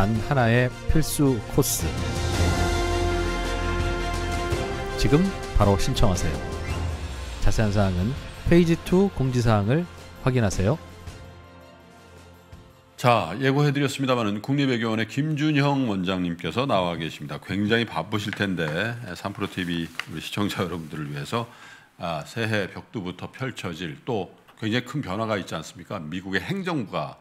단 하나의 필수 코스. 지금 바로 신청하세요. 자세한 사항은 페이지 2 공지사항을 확인하세요. 자 예고해드렸습니다만은 국립외교원의 김준형 원장님께서 나와 계십니다. 굉장히 바쁘실 텐데 삼프로 TV 우리 시청자 여러분들을 위해서 아, 새해 벽두부터 펼쳐질 또 굉장히 큰 변화가 있지 않습니까? 미국의 행정부가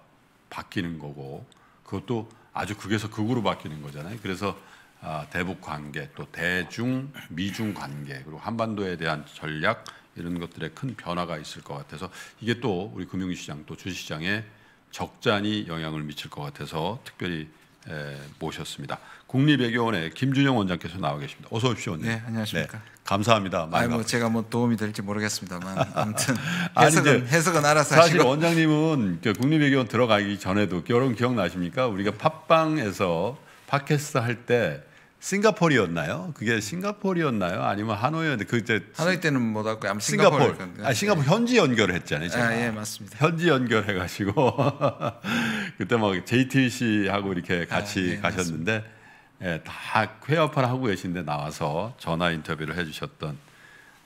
바뀌는 거고 그것도 아주 극에서 극으로 바뀌는 거잖아요. 그래서 아, 대북 관계 또 대중 미중 관계 그리고 한반도에 대한 전략 이런 것들에 큰 변화가 있을 것 같아서 이게 또 우리 금융시장 또 주시장에 적잖이 영향을 미칠 것 같아서 특별히 모셨습니다. 국립외교원의 김준영 원장께서 나와 계십니다. 어서 오십시오. 네, 안녕하십니까. 네, 감사합니다. 많이 아뭐 제가 뭐 도움이 될지 모르겠습니다만 아무튼 해석은 아니, 해석은 알아서 사실 하시고. 원장님은 그 국립외교원 들어가기 전에도 여러분 기억나십니까? 우리가 네. 팟빵에서 팟캐스트 할 때 싱가폴이었나요? 그게 싱가폴이었나요? 아니면 하노이였는데 그때 하노이 때는 못 왔고 아마 싱가폴. 아 싱가폴 네. 현지 연결을 했잖아요. 제가. 아, 예, 맞습니다. 현지 연결해 가지고 그때 막 JTC하고 b 이렇게 같이 아, 예, 가셨는데 맞습니다. 예, 다쾌화파를 하고 계신데 나와서 전화 인터뷰를 해주셨던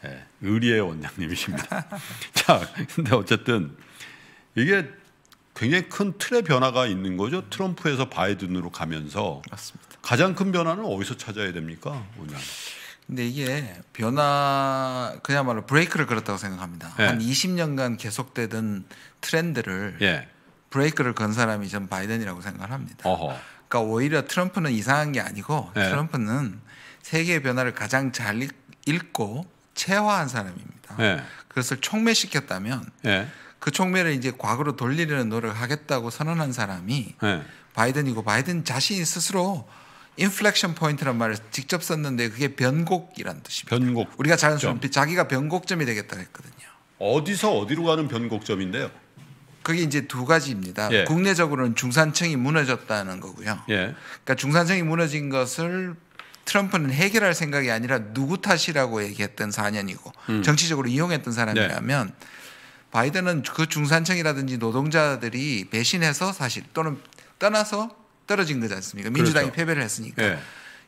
예, 의리의 원장님이십니다. 자, 근데 어쨌든 이게 굉장히 큰 틀의 변화가 있는 거죠. 트럼프에서 바이든으로 가면서 맞습니다. 가장 큰 변화는 어디서 찾아야 됩니까, 원장? 근데 이게 변화 그야말로 브레이크를 걸었다고 생각합니다. 예. 한 20년간 계속되던 트렌드를 예. 브레이크를 건 사람이 전 바이든이라고 생각 합니다. 어허. 그러니까 오히려 트럼프는 이상한 게 아니고 네. 트럼프는 세계의 변화를 가장 잘 읽고 체화한 사람입니다. 네. 그것을 촉매시켰다면 네. 예. 그 촉매를 이제 과거로 돌리려는 노력을 하겠다고 선언한 사람이 바이든이고 바이든 자신이 스스로 인플렉션 포인트란 말을 직접 썼는데 그게 변곡이란 뜻입니다. 변곡. 우리가 자연스럽게 자기가 변곡점이 되겠다 했거든요. 어디서 어디로 가는 변곡점인데요? 그게 이제 두 가지입니다. 예. 국내적으로는 중산층이 무너졌다는 거고요. 예. 그러니까 중산층이 무너진 것을 트럼프는 해결할 생각이 아니라 누구 탓이라고 얘기했던 4년이고 음. 정치적으로 이용했던 사람이라면 네. 바이든은 그 중산층이라든지 노동자들이 배신해서 사실 또는 떠나서 떨어진 거지 않습니까? 민주당이 그렇죠. 패배를 했으니까. 네.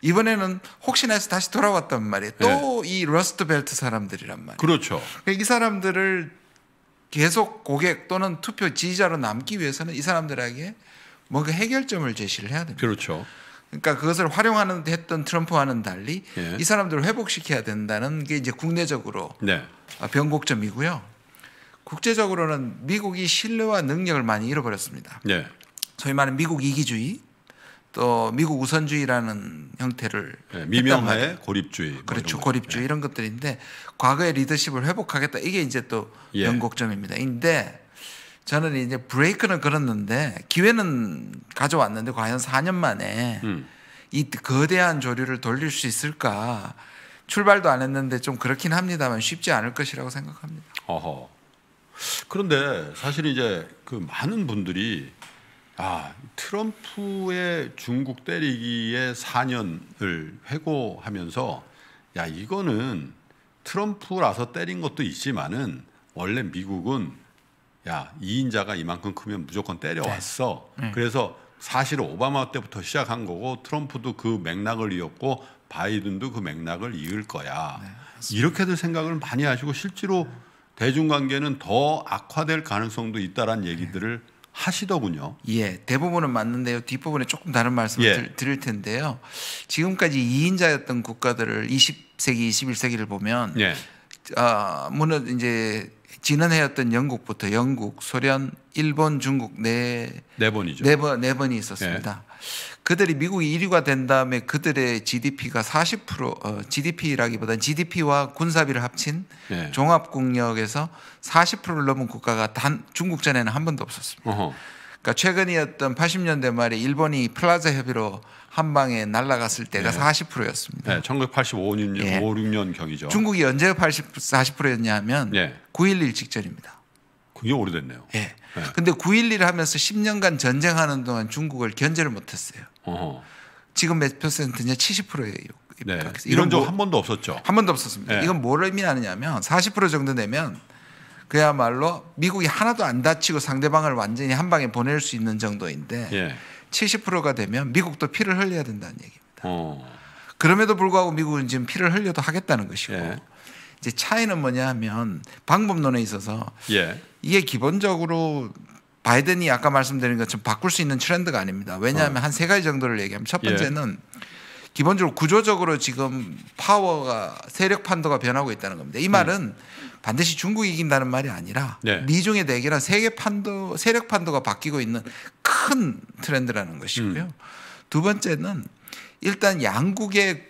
이번에는 혹시나 해서 다시 돌아왔단 말이에요. 또이 예. 네. 러스트 벨트 사람들이란 말이에요. 그렇죠. 그러니까 이 사람들을 계속 고객 또는 투표 지지자로 남기 위해서는 이 사람들에게 뭔가 해결점을 제시를 해야 됩니다. 그렇죠. 그러니까 그것을 활용하는 했던 트럼프와는 달리 예. 이 사람들을 회복시켜야 된다는 게 이제 국내적으로 네. 아, 변곡점이고요. 국제적으로는 미국이 신뢰와 능력을 많이 잃어버렸습니다. 네. 소위 말하는 미국 이기주의 또 미국 우선주의라는 형태를 네, 미명하에 고립주의 뭐 그렇죠 고립주의 예. 이런 것들인데 과거의 리더십을 회복하겠다. 이게 이제 또 예. 연곡점입니다. 근데 저는 이제 브레이크는 걸었는데 기회는 가져왔는데 과연 4년 만에 음. 이 거대한 조류를 돌릴 수 있을까? 출발도 안 했는데 좀 그렇긴 합니다만 쉽지 않을 것이라고 생각합니다. 어허. 그런데 사실 이제 그 많은 분들이 아 트럼프의 중국 때리기의 4년을 회고하면서 야 이거는 트럼프라서 때린 것도 있지만은 원래 미국은 야 2인자가 이만큼 크면 무조건 때려왔어. 네. 네. 그래서 사실 오바마 때부터 시작한 거고 트럼프도 그 맥락을 이었고 바이든도 그 맥락을 이을 거야. 네, 이렇게들 생각을 많이 하시고 실제로 대중관계는 더 악화될 가능성도 있다란 얘기들을 네. 하시더군요. 예, 대부분은 맞는데요. 뒷부분에 조금 다른 말씀을 예. 들, 드릴 텐데요. 지금까지 2인자였던 국가들을 20세기, 21세기를 보면 예. 아, 무너 이제 지난해였던 영국부터 영국, 소련, 일본, 중국 네네 네 번이죠. 네번네 네 번이 있었습니다. 예. 그들이 미국이 1위가 된 다음에 그들의 GDP가 40% 어, GDP라기보다는 GDP와 군사비를 합친 네. 예. 종합국력에서 40%를 넘은 국가가 단 중국 전에는 한 번도 없었습니다. 어허. 그러니까 최근이었던 80년대 말에 일본이 플라자 협의로 한 방에 날아갔을 때가 네. 40%였습니다. 네, 1985년 예. 5, 6년 예, 예. 경이죠. 중국이 언제 80, 40%였냐면 네. 9.11 직전입니다. 그게 오래됐네요. 예. 네. 근데 9.11 하면서 10년간 전쟁하는 동안 중국을 견제를 못했어요. 어허. 지금 몇 퍼센트냐? 70%예요. 네. 이런 적한 뭐 번도 없었죠. 한 번도 없었습니다. 네. 이건 뭘 의미하느냐면 40% 정도 내면 그야말로 미국이 하나도 안 다치고 상대방을 완전히 한 방에 보낼 수 있는 정도인데 예. 70%가 되면 미국도 피를 흘려야 된다는 얘기입니다. 어. 그럼에도 불구하고 미국은 지금 피를 흘려도 하겠다는 것이고 예. 이제 차이는 뭐냐 하면 방법론에 있어서 예. 이게 기본적으로 바이든이 아까 말씀드린 것처럼 바꿀 수 있는 트렌드가 아닙니다. 왜냐하면 어. 한세 가지 정도를 얘기하면 첫 예. 번째는 예. 기본적으로 구조적으로 지금 파워가 세력 판도가 변하고 있다는 겁니다. 이 음. 말은 반드시 중국이 이긴다는 말이 아니라 네. 미중의 대결한 세계 판도 세력 판도가 바뀌고 있는 큰 트렌드라는 것이고요. 음. 두 번째는 일단 양국의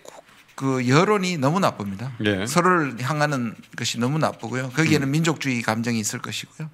그 여론이 너무 나쁩니다. 예. 서로를 향하는 것이 너무 나쁘고요. 거기에는 음. 민족주의 감정이 있을 것이고요.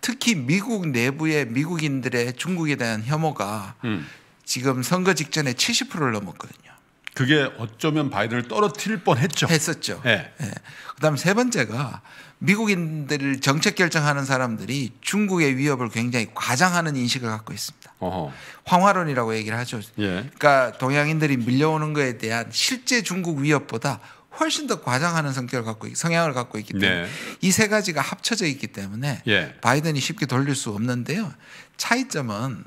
특히 미국 내부의 미국인들의 중국에 대한 혐오가 음. 지금 선거 직전에 70%를 넘었거든요. 그게 어쩌면 바이든을 떨어뜨릴 뻔했죠. 했었죠. 예. 예. 그다음 세 번째가 미국인들 을 정책 결정하는 사람들이 중국의 위협을 굉장히 과장하는 인식을 갖고 있습니다. 어허. 황화론이라고 얘기를 하죠. 예. 그러니까 동양인들이 밀려오는 것에 대한 실제 중국 위협보다 훨씬 더 과장하는 성격을 갖고 성향을 갖고 있기 때문에 네. 이세 가지가 합쳐져 있기 때문에 예. 바이든이 쉽게 돌릴 수 없는데요. 차이점은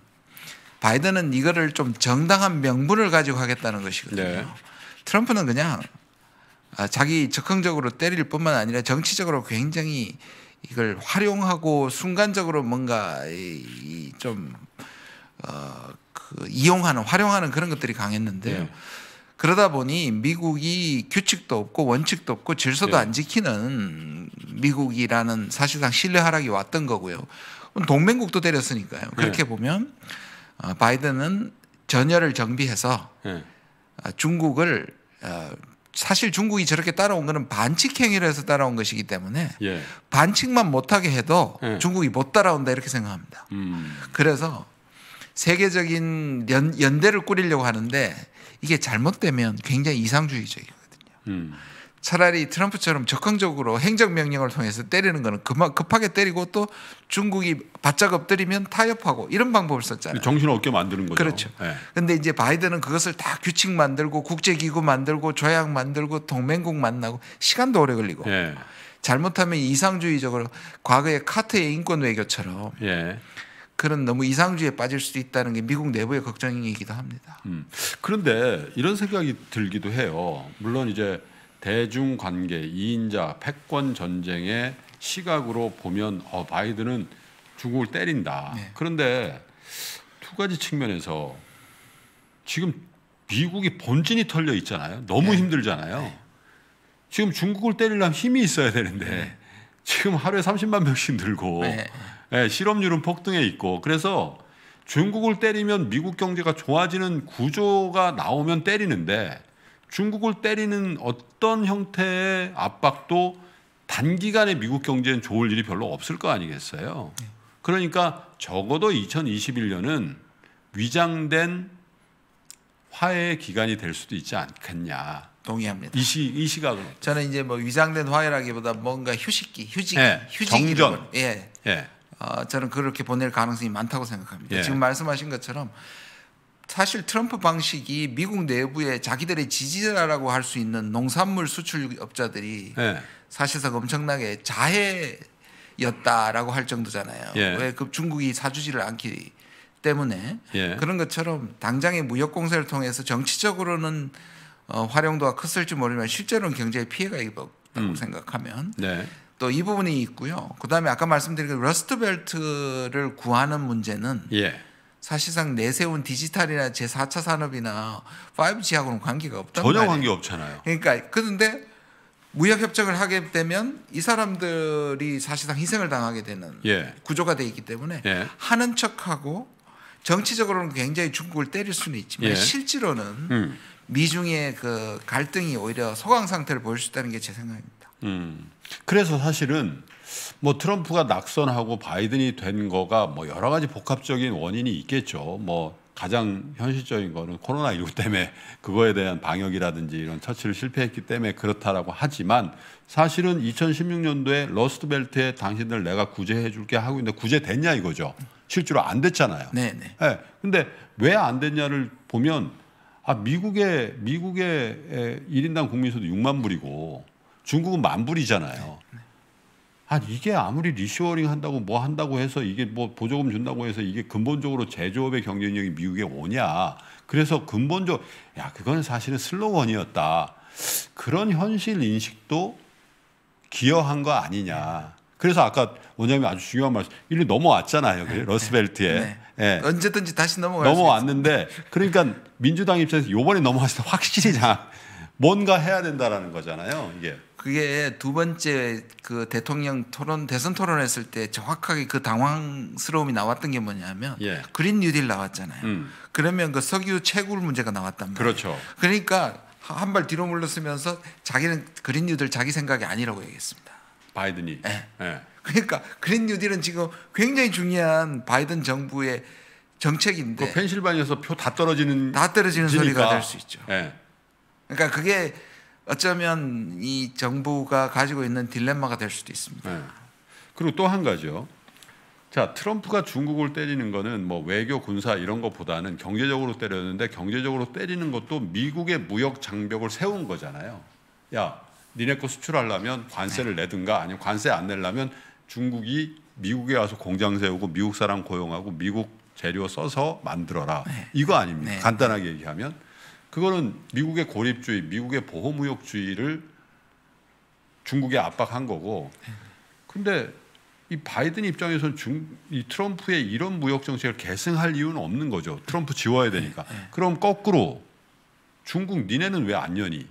바이든은 이거를 좀 정당한 명분을 가지고 하겠다는 것이거든요. 네. 트럼프는 그냥 아, 자기 적극적으로 때릴 뿐만 아니라 정치적으로 굉장히 이걸 활용하고 순간적으로 뭔가 좀 어, 그 이용하는 활용하는 그런 것들이 강했는데요. 네. 그러다 보니 미국이 규칙도 없고 원칙도 없고 질서도 네. 안 지키는 미국이라는 사실상 신뢰 하락이 왔던 거고요. 동맹국도 때렸으니까요. 네. 그렇게 네. 보면 어, 바이든은 전열을 정비해서 네. 어, 중국을 어, 사실 중국이 저렇게 따라온 거는 반칙 행위를 해서 따라온 것이기 때문에 예. 반칙만 못하게 해도 예. 중국이 못 따라온다 이렇게 생각합니다. 음. 그래서 세계적인 연, 연대를 꾸리려고 하는데 이게 잘못되면 굉장히 이상주의적이거든요. 음. 차라리 트럼프처럼 적극적으로 행정명령을 통해서 때리는 거는 급하게 때리고 또 중국이 바짝 엎드리면 타협하고 이런 방법을 썼잖아요. 정신 없게 만드는 거죠. 그렇죠. 그런데 예. 네. 이제 바이든은 그것을 다 규칙 만들고 국제기구 만들고 조약 만들고 동맹국 만나고 시간도 오래 걸리고 네. 잘못하면 이상주의적으로 과거의 카트의 인권 외교처럼 네. 그런 너무 이상주의에 빠질 수도 있다는 게 미국 내부의 걱정이기도 합니다. 음. 그런데 이런 생각이 들기도 해요. 물론 이제 대중관계, 이인자, 패권 전쟁의 시각으로 보면 어, 바이든은 중국을 때린다. 네. 그런데 두 가지 측면에서 지금 미국이 본진이 털려 있잖아요. 너무 네. 힘들잖아요. 네. 지금 중국을 때리려면 힘이 있어야 되는데 네. 지금 하루에 30만 명씩 늘고 네. 예, 실업률은 폭등해 있고 그래서 중국을 때리면 미국 경제가 좋아지는 구조가 나오면 때리는데 중국을 때리는 어떤 형태의 압박도 단기간에 미국 경제는 좋을 일이 별로 없을 거 아니겠어요. 그러니까 적어도 2021년은 위장된 화해 기간이 될 수도 있지 않겠냐. 동의합니다. 이, 시, 이 시각은 저는 이제 뭐 위장된 화해라기보다 뭔가 휴식기, 휴직, 예, 휴직기 정전. 예. 예. 어, 저는 그렇게 보낼 가능성이 많다고 생각합니다. 예. 지금 말씀하신 것처럼 사실 트럼프 방식이 미국 내부에 자기들의 지지자라고 할 수 있는 농산물 수출업자들이 네. 사실상 엄청나게 자해였다라고 할 정도잖아요. 예. 왜그 중국이 사주지를 않기 때문에 예. 그런 것처럼 당장의 무역 공세를 통해서 정치적으로는 어, 활용도가 컸을지 모르지만 실제로는 경제에 피해가 입었다고 음. 생각하면 네. 또이 부분이 있고요. 그다음에 아까 말씀드린 그 러스트벨트를 구하는 문제는 예. 사실상 내세운 디지털이나 제4차 산업이나 5G하고는 관계가 없단 전혀 말이에요. 관계 없잖아요. 그러니까 그런데 무역 협정을 하게 되면 이 사람들이 사실상 희생을 당하게 되는 예. 구조가 되어 있기 때문에 예. 하는 척하고 정치적으로는 굉장히 중국을 때릴 수는 있지만 예. 실제로는 음. 미중의 그 갈등이 오히려 소강 상태를 보일 수 있다는 게 제 생각입니다. 음. 그래서 사실은 뭐 트럼프가 낙선하고 바이든이 된 거가 뭐 여러 가지 복합적인 원인이 있겠죠. 뭐 가장 현실적인 거는 코로나19 때문에 그거에 대한 방역이라든지 이런 처치를 실패했기 때문에 그렇다라고 하지만 사실은 2016년도에 러스트벨트에 당신들 내가 구제해 줄게 하고 있는데 구제됐냐 이거죠. 실제로 안 됐잖아요. 네, 네. 예. 근데 왜 안 됐냐를 보면 아 미국의 미국의 일인당 국민소득 6만 불이고 중국은 만 불이잖아요. 네, 네. 아, 이게 아무리 리쇼어링 한다고 뭐 한다고 해서 이게 뭐 보조금 준다고 해서 이게 근본적으로 제조업의 경쟁력이 미국에 오냐. 그래서 근본적, 야, 그건 사실은 슬로건이었다. 그런 현실 인식도 기여한 거 아니냐. 그래서 아까 원장님이 아주 중요한 말씀, 이로 넘어왔잖아요. 그래? 러스벨트에. 네. 네. 언제든지 다시 넘어갈 넘어왔는데, 그러니까 민주당 입장에서 요번에 넘어왔을 때 확실히 자, 뭔가 해야 된다라는 거잖아요. 이게. 그게 두 번째 그 대통령 토론 대선 토론했을 때 정확하게 그 당황스러움이 나왔던 게 뭐냐면 예. 그린 뉴딜 나왔잖아요. 음. 그러면 그 석유 채굴 문제가 나왔단 말이에요. 그렇죠. 그러니까 한 발 뒤로 물러서면서 자기는 그린 뉴딜 자기 생각이 아니라고 얘기했습니다. 바이든이. 네. 네. 그러니까 그린 뉴딜은 지금 굉장히 중요한 바이든 정부의 정책인데. 그 펜실바니아에서 표 다 떨어지는 다 떨어지는 지니까. 소리가 될 수 있죠. 네. 그러니까 그게 어쩌면 이 정부가 가지고 있는 딜레마가 될 수도 있습니다. 네. 그리고 또 한 가지요. 자 트럼프가 중국을 때리는 거는 뭐 외교 군사 이런 것보다는 경제적으로 때렸는데 경제적으로 때리는 것도 미국의 무역 장벽을 세운 거잖아요. 야 니네 거 수출하려면 관세를 네. 내든가 아니면 관세 안 내려면 중국이 미국에 와서 공장 세우고 미국 사람 고용하고 미국 재료 써서 만들어라. 네. 이거 아닙니까? 네. 간단하게 얘기하면 그거는 미국의 고립주의, 미국의 보호무역주의를 중국에 압박한 거고. 근데 이 바이든 입장에서는 중, 이 트럼프의 이런 무역 정책을 계승할 이유는 없는 거죠. 트럼프 지워야 되니까. 네, 네. 그럼 거꾸로 중국 니네는 왜안 여니?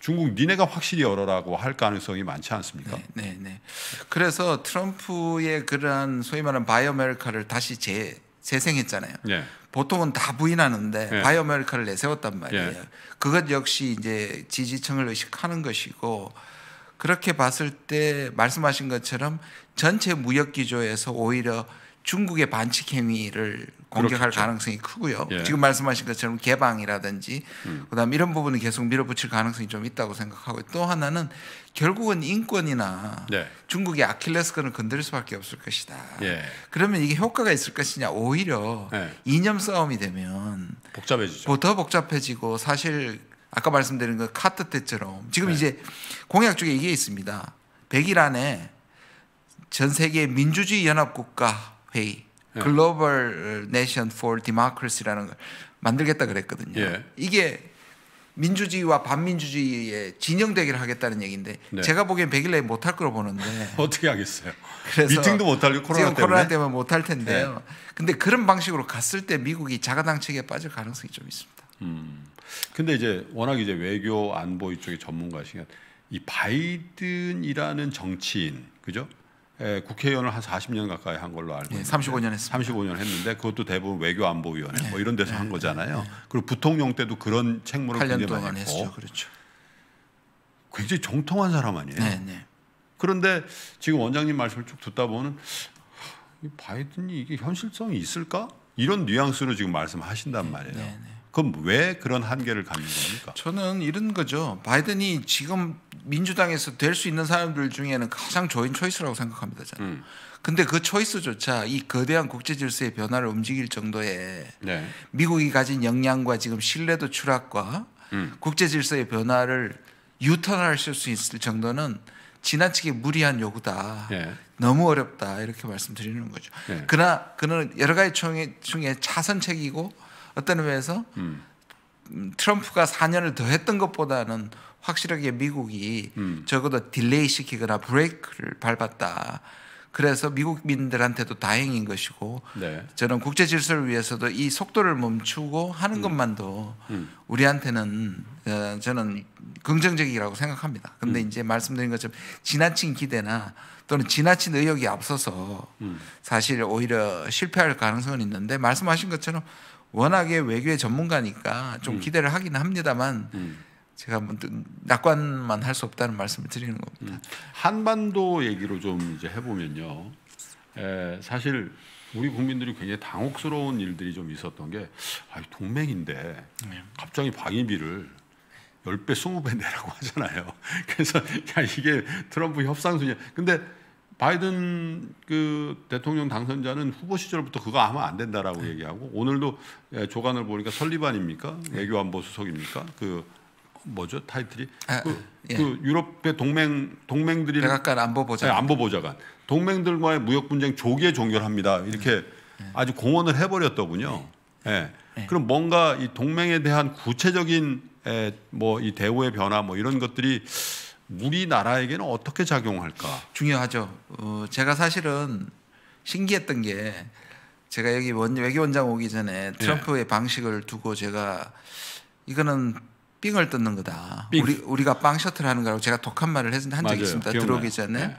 중국 니네가 확실히 열어라고 할 가능성이 많지 않습니까? 네, 네. 네. 그래서 트럼프의 그러한 소위 말하는 바이오메리카를 다시 재, 재생했잖아요. 네. 보통은 다 부인하는데 예. 바이오 메리카를 내세웠단 말이에요. 예. 그것 역시 이제 지지층을 의식하는 것이고 그렇게 봤을 때 말씀하신 것처럼 전체 무역 기조에서 오히려 중국의 반칙 행위를 공격할 그렇겠죠. 가능성이 크고요. 예. 지금 말씀하신 것처럼 개방이라든지 음. 그다음 이런 부분을 계속 밀어붙일 가능성이 좀 있다고 생각하고 또 하나는 결국은 인권이나 예. 중국의 아킬레스건을 건드릴 수밖에 없을 것이다. 예. 그러면 이게 효과가 있을 것이냐 오히려 예. 이념 싸움이 되면 복잡해지죠. 더 복잡해지고 사실 아까 말씀드린 그 카트 때처럼 지금 네. 이제 공약 중에 이게 있습니다. 백일 안에 전 세계 민주주의 연합 국가 회의 글로벌 예. 네이션 for democracy라는 걸 만들겠다 그랬거든요. 예. 이게 민주주의와 반민주주의의 진영되기를 하겠다는 얘기인데 네. 제가 보기엔 100일 내에 못할 거로 보는데 어떻게 하겠어요? 그래서 미팅도 못할고 코로나 지금 때문에 코로나 때문에 못할 텐데요. 네. 근데 그런 방식으로 갔을 때 미국이 자가당착에 빠질 가능성이 좀 있습니다. 음. 근데 이제 워낙 이제 외교 안보 이쪽의 전문가시니까 이 바이든이라는 정치인 그죠? 예, 국회의원을 한 40년 가까이 한 걸로 알고 예, 있는데 네, 35년 했습니다. 35년 했는데 그것도 대부분 외교안보위원회 뭐 네, 뭐 이런 데서 네, 한 네. 거잖아요. 그리고 부통령 때도 그런 책무를 굉장히 많이 했고 그렇죠. 굉장히 정통한 사람 아니에요. 네, 네. 그런데 지금 원장님 말씀을 쭉 듣다 보면 바이든이 이게 현실성이 있을까? 이런 뉘앙스로 지금 말씀하신단 말이에요. 그럼 왜 그런 한계를 갖는 겁니까? 저는 이런 거죠. 바이든이 지금 민주당에서 될 수 있는 사람들 중에는 가장 좋은 초이스라고 생각합니다. 저는. 음. 그 초이스조차 이 거대한 국제 질서의 변화를 움직일 정도의 네. 미국이 가진 역량과 지금 신뢰도 추락과 음. 국제 질서의 변화를 유턴하수 있을 정도는 지나치게 무리한 요구다. 네. 너무 어렵다. 이렇게 말씀드리는 거죠. 네. 그러나 그는 여러 가지 중에, 중에 차선책이고 어떤 의미에서 음. 트럼프가 4년을 더 했던 것보다는 확실하게 미국이 음. 적어도 딜레이 시키거나 브레이크를 밟았다. 그래서 미국민들한테도 다행인 것이고 네. 저는 국제 질서를 위해서도 이 속도를 멈추고 하는 음. 것만도 음. 우리한테는 어, 저는 긍정적이라고 생각합니다. 근데 음. 이제 말씀드린 것처럼 지나친 기대나 또는 지나친 의욕이 앞서서 음. 사실 오히려 실패할 가능성은 있는데 말씀하신 것처럼 워낙에 외교의 전문가니까 좀 음. 기대를 하긴 합니다만 음. 제가 낙관만 할 수 없다는 말씀을 드리는 겁니다. 음. 한반도 얘기로 좀 이제 해보면요. 에, 사실 우리 국민들이 굉장히 당혹스러운 일들이 좀 있었던 게 아니, 동맹인데 네. 갑자기 방위비를 10배, 20배 내라고 하잖아요. 그래서 야 이게 트럼프 협상수냐. 근데 바이든 그 대통령 당선자는 후보 시절부터 그거 하면 안 된다라고 네. 얘기하고 오늘도 조간을 보니까 설리반입니까? 네. 외교안보 수석입니까? 그 뭐죠 타이틀이 아, 그, 예. 그, 유럽의 동맹 동맹들이 백악관 안보 보좌 네, 안보 보좌관 동맹들과의 무역 분쟁 조기에 종결합니다 이렇게 네. 아주 공언을 해버렸더군요. 예. 예. 그럼 뭔가 이 동맹에 대한 구체적인 뭐 이 대우의 변화 뭐 이런 것들이 우리나라에게는 어떻게 작용할까? 중요하죠. 어, 제가 사실은 신기했던 게 제가 여기 원, 외교원장 오기 전에 트럼프의 방식을 두고 제가 이거는 빙을 뜯는 거다. 빙. 우리 우리가 빵 셔틀 하는 거라고 제가 독한 말을 했는데 한 적이 있습니다. 기억나요. 들어오기 전에. 네.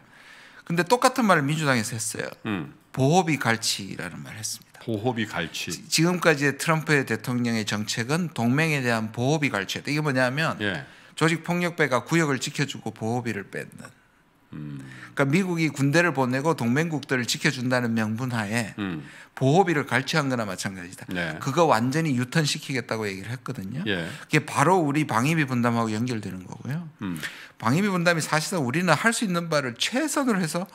근데 똑같은 말을 민주당에서 했어요. 음. 보호비 갈치라는 말을 했습니다. 보호비 갈치. 지, 금까지의 트럼프의 대통령의 정책은 동맹에 대한 보호비 갈치였다. 이게 뭐냐면 예. 조직 폭력배가 구역을 지켜주고 보호비를 뺏는. 그러니까 미국이 군대를 보내고 동맹국들을 지켜준다는 명분하에 음. 보호비를 갈취한 거나 마찬가지다. 네. 그거 완전히 유턴시키겠다고 얘기를 했거든요. 예. 그게 바로 우리 방위비 분담하고 연결되는 거고요. 음. 방위비 분담이 사실상 우리는 할 수 있는 바를 최선으로 해서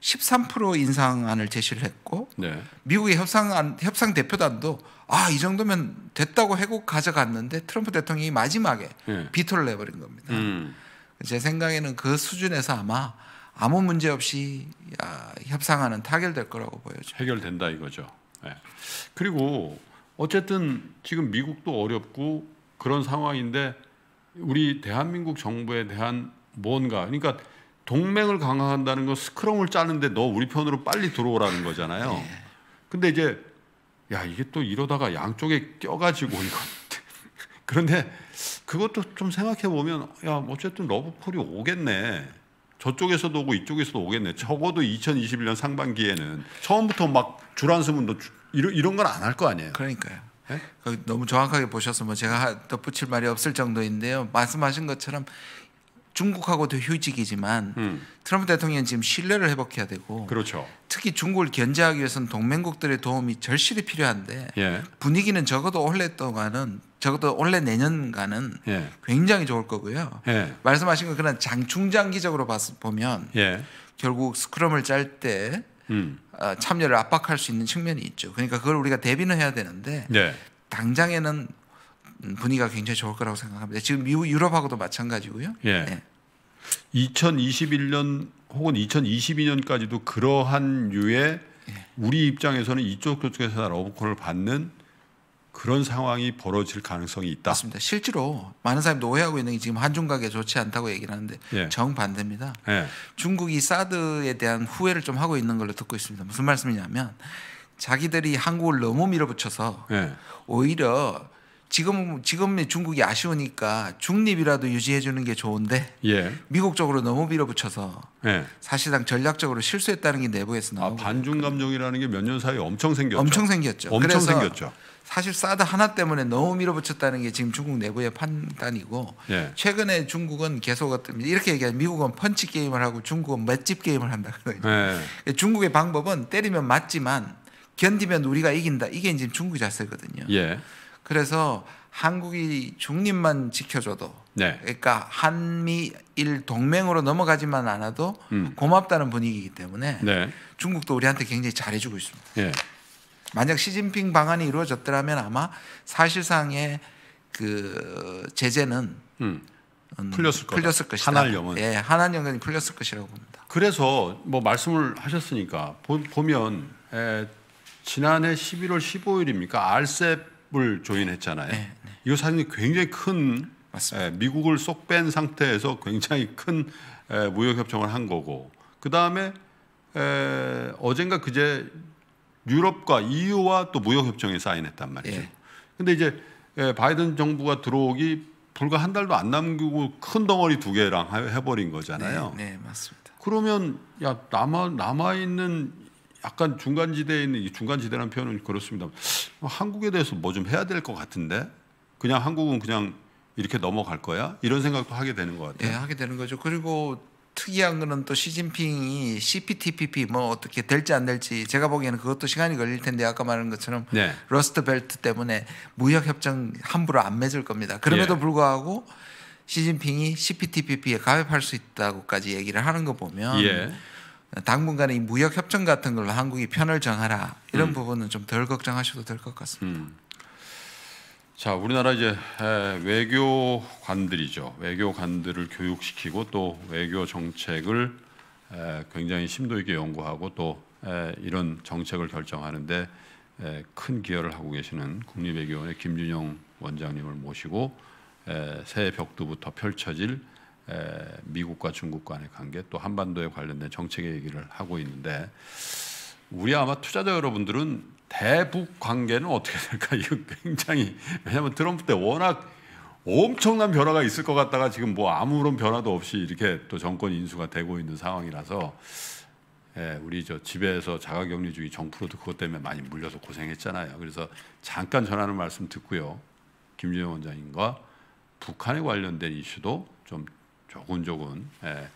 13% 인상안을 제시를 했고 네. 미국의 협상안 협상 대표단도 아 이 정도면 됐다고 해고 가져갔는데 트럼프 대통령이 마지막에 예. 비토를 내버린 겁니다. 음. 제 생각에는 그 수준에서 아마 아무 문제 없이 아, 협상하는 타결될 거라고 보여져. 해결된다 이거죠. 네. 그리고 어쨌든 지금 미국도 어렵고 그런 상황인데 우리 대한민국 정부에 대한 뭔가 그러니까 동맹을 강화한다는 건 스크럼을 짜는데 너 우리 편으로 빨리 들어오라는 거잖아요. 네. 근데 이제 야 이게 또 이러다가 양쪽에 껴가지고 이거 그런데 그것도 좀 생각해 보면 야 어쨌든 러브콜이 오겠네. 저쪽에서도 오고 이쪽에서도 오겠네. 적어도 2021년 상반기에는 처음부터 막 줄안수문도 이런 이런 건 안 할 거 아니에요. 그러니까요. 네? 너무 정확하게 보셨으면 뭐 제가 덧붙일 말이 없을 정도인데요. 말씀하신 것처럼 중국하고도 휴직이지만 음. 트럼프 대통령은 지금 신뢰를 회복해야 되고 그렇죠. 특히 중국을 견제하기 위해서는 동맹국들의 도움이 절실히 필요한데 예. 분위기는 적어도 올해 동안은 적어도 올해 내년간은 예. 굉장히 좋을 거고요. 예. 말씀하신 것 그런 장충장기적으로 봐서 보면 예. 결국 스크럼을 짤때 음. 어, 참여를 압박할 수 있는 측면이 있죠. 그러니까 그걸 우리가 대비는 해야 되는데 네. 당장에는 분위기가 굉장히 좋을 거라고 생각합니다. 지금 미국 유럽하고도 마찬가지고요. 예. 네. 2021년 혹은 2022년까지도 그러한 유의 예. 우리 입장에서는 이쪽 저쪽에서 러브콜을 받는 그런 상황이 벌어질 가능성이 있다. 맞습니다. 실제로 많은 사람도 오해하고 있는 게 지금 한중 관계 좋지 않다고 얘기를 하는데 예. 정반대입니다. 예. 중국이 사드에 대한 후회를 좀 하고 있는 걸로 듣고 있습니다. 무슨 말씀이냐면 자기들이 한국을 너무 밀어붙여서 예. 오히려 지금 지금 중국이 아쉬우니까 중립이라도 유지해 주는 게 좋은데 예. 미국 쪽으로 너무 밀어붙여서 예. 사실상 전략적으로 실수했다는 게 내부에서 아, 나오고 아, 반중 감정이라는 게 몇 년 사이에 엄청 생겼죠. 엄청 생겼죠. 엄청 생겼죠. 사실 사드 하나 때문에 너무 밀어붙였다는 게 지금 중국 내부의 판단이고 예. 최근에 중국은 계속 이렇게 얘기하면 미국은 펀치 게임을 하고 중국은 맛집 게임을 한다거든요. 예. 그러니까 중국의 방법은 때리면 맞지만 견디면 우리가 이긴다. 이게 지금 중국 자세거든요. 예. 그래서 한국이 중립만 지켜줘도 네. 그러니까 한미일 동맹으로 넘어가지만 않아도 음. 고맙다는 분위기이기 때문에 네. 중국도 우리한테 굉장히 잘해주고 있습니다. 네. 만약 시진핑 방안이 이루어졌더라면 아마 사실상의 그 제재는 음. 음 풀렸을, 풀렸을 것이다. 한한령은 예, 한한령은 풀렸을 것이라고 봅니다. 그래서 뭐 말씀을 하셨으니까 보, 면 에, 지난해 11월 15일입니까? 알셉 탑을 조인했잖아요. 네, 네. 이사진 굉장히 큰 에, 미국을 쏙 뺀 상태에서 굉장히 큰 에, 무역 협정을 한 거고 그 다음에 어젠가 그제 유럽과 EU와 또 무역 협정에 사인했단 말이죠. 그런데 예. 이제 에, 바이든 정부가 들어오기 불과 한 달도 안 남기고 큰 덩어리 두 개랑 해버린 거잖아요. 네, 네 맞습니다. 그러면 야 남아 남아 있는 약간 중간지대에 있는 중간지대라는 표현은 그렇습니다. 한국에 대해서 뭐 좀 해야 될 것 같은데 그냥 한국은 그냥 이렇게 넘어갈 거야 이런 생각도 하게 되는 것 같아요. 예, 하게 되는 거죠. 그리고 특이한 거는 또 시진핑이 CPTPP 뭐 어떻게 될지 안 될지 제가 보기에는 그것도 시간이 걸릴 텐데 아까 말한 것처럼 네. 러스트 벨트 때문에 무역 협정 함부로 안 맺을 겁니다. 그럼에도 예. 불구하고 시진핑이 CPTPP에 가입할 수 있다고까지 얘기를 하는 거 보면 예. 당분간의 무역 협정 같은 걸로 한국이 편을 정하라 이런 음. 부분은 좀 덜 걱정하셔도 될 것 같습니다. 음. 자, 우리나라 이제 외교관들이죠. 외교관들을 교육시키고 또 외교 정책을 굉장히 심도 있게 연구하고 또 이런 정책을 결정하는데 큰 기여를 하고 계시는 국립외교원의 김준영 원장님을 모시고 새 벽두부터 펼쳐질 미국과 중국 간의 관계 또 한반도에 관련된 정책의 얘기를 하고 있는데 우리 아마 투자자 여러분들은 대북 관계는 어떻게 될까 이거 굉장히 왜냐하면 트럼프 때 워낙 엄청난 변화가 있을 것 같다가 지금 뭐 아무런 변화도 없이 이렇게 또 정권 인수가 되고 있는 상황이라서 예, 우리 저 집에서 자가격리 중인 정프로도 그것 때문에 많이 물려서 고생했잖아요. 그래서 잠깐 전하는 말씀 듣고요. 김준영 원장님과 북한에 관련된 이슈도 좀 조근조근 예,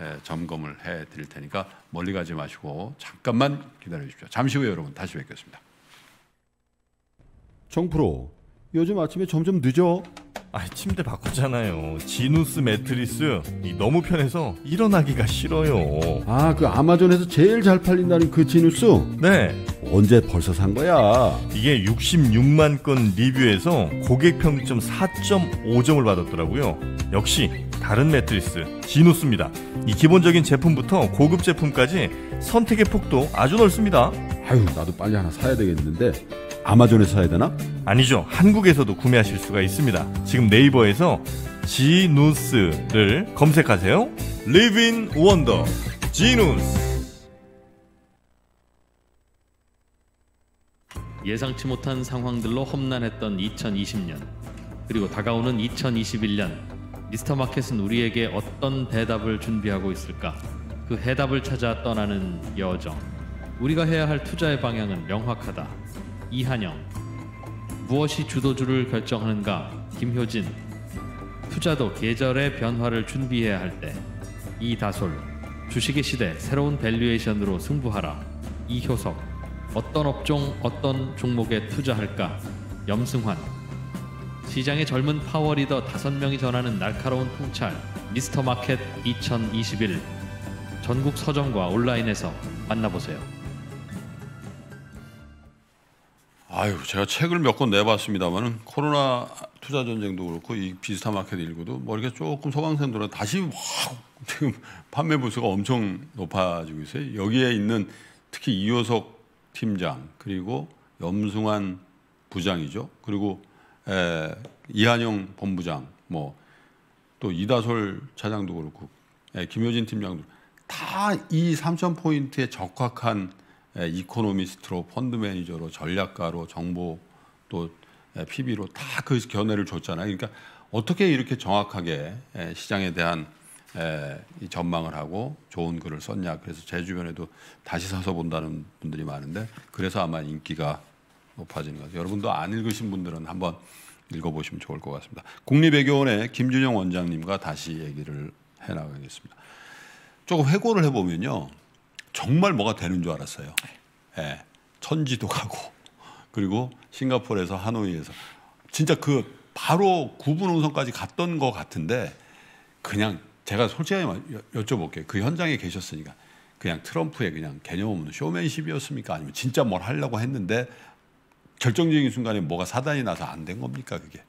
예, 점검을 해 드릴 테니까 멀리 가지 마시고 잠깐만 기다려 주십시오. 잠시 후에 여러분 다시 뵙겠습니다. 정프로 요즘 아침에 점점 늦어. 아 침대 바꿨잖아요. 지누스 매트리스 너무 편해서 일어나기가 싫어요. 아그 아마존에서 제일 잘 팔린다는 그 지누스? 네. 언제 벌써 산 거야? 이게 66만 건 리뷰에서 고객 평점 4.5점을 받았더라고요. 역시 다른 매트리스 지누스입니다이 기본적인 제품부터 고급 제품까지 선택의 폭도 아주 넓습니다. 아유 나도 빨리 하나 사야 되겠는데 아마존에서 사야 되나? 아니죠. 한국에서도 구매하실 수가 있습니다. 지금 네이버에서 지누스를 검색하세요. 리빈 원더 지누스 예상치 못한 상황들로 험난했던 2020년 그리고 다가오는 2021년 미스터 마켓은 우리에게 어떤 대답을 준비하고 있을까? 그 해답을 찾아 떠나는 여정. 우리가 해야 할 투자의 방향은 명확하다. 이한영. 무엇이 주도주를 결정하는가? 김효진. 투자도 계절의 변화를 준비해야 할 때. 이다솔. 주식의 시대 새로운 밸류에이션으로 승부하라. 이효석. 어떤 업종, 어떤 종목에 투자할까? 염승환. 시장의 젊은 파워리더 5명이 전하는 날카로운 통찰 미스터 마켓 2021 전국 서점과 온라인에서 만나보세요. 아유, 제가 책을 몇 권 내봤습니다만은 코로나 투자 전쟁도 그렇고 이 비스타 마켓 일구도 머리가 뭐 조금 소강생 돌아 다시 확 지금 판매 부수가 엄청 높아지고 있어요. 여기에 있는 특히 이효석 팀장 그리고 염승환 부장이죠. 그리고 에, 예, 이한영 본부장, 뭐 또 이다솔 차장도 그렇고 에, 예, 김효진 팀장도 다 이 3천 포인트에 적확한 에, 예, 이코노미스트로 펀드 매니저로 전략가로 정보 또 에, PB로 다 그 견해를 줬잖아요. 그러니까 어떻게 이렇게 정확하게 에, 시장에 대한 에, 이 전망을 하고 좋은 글을 썼냐. 그래서 제 주변에도 다시 사서 본다는 분들이 많은데 그래서 아마 인기가 높아지는 거죠. 여러분도 안 읽으신 분들은 한번 읽어보시면 좋을 것 같습니다. 국립외교원의 김준영 원장님과 다시 얘기를 해나가겠습니다. 조금 회고를 해보면요. 정말 뭐가 되는 줄 알았어요. 예, 천지도 가고 그리고 싱가포르에서 하노이에서 진짜 그 바로 구분 운송까지 갔던 것 같은데 그냥 제가 솔직히 여쭤볼게요. 그 현장에 계셨으니까 그냥 트럼프의 그냥 개념 없는 쇼맨십이었습니까? 아니면 진짜 뭘 하려고 했는데 결정적인 순간에 뭐가 사단이 나서 안 된 겁니까 그게?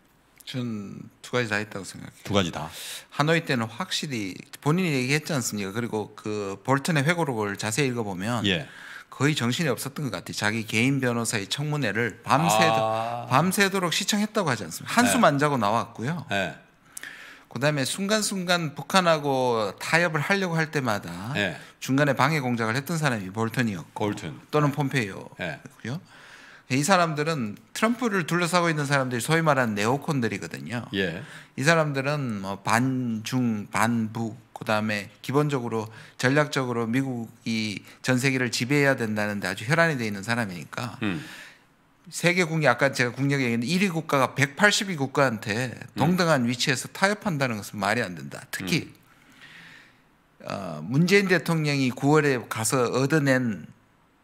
전두 가지 다했다고 생각해요. 두 가지 다. 하노이 때는 확실히 본인이 얘기했지 않습니까? 그리고 그 볼튼의 회고록을 자세히 읽어보면 예. 거의 정신이 없었던 것 같아요. 자기 개인 변호사의 청문회를 밤새도, 아. 밤새도록 시청했다고 하지 않습니까? 한숨 네. 안 자고 나왔고요. 네. 그다음에 순간순간 북한하고 타협을 하려고 할 때마다 네. 중간에 방해 공작을 했던 사람이 볼튼이었고 볼튼. 또는 폼페이오고요. 예. 이 사람들은 트럼프를 둘러싸고 있는 사람들이 소위 말하는 네오콘들이거든요. 예. 이 사람들은 뭐 반중 반북 그다음에 기본적으로 전략적으로 미국이 전 세계를 지배해야 된다는데 아주 혈안이 돼 있는 사람이니까 음. 세계 국력 아까 제가 국력 얘기했는데 1위 국가가 1 8 0 국가한테 음. 동등한 음. 위치에서 타협한다는 것은 말이 안 된다. 특히 음. 어, 문재인 대통령이 9월에 가서 얻어낸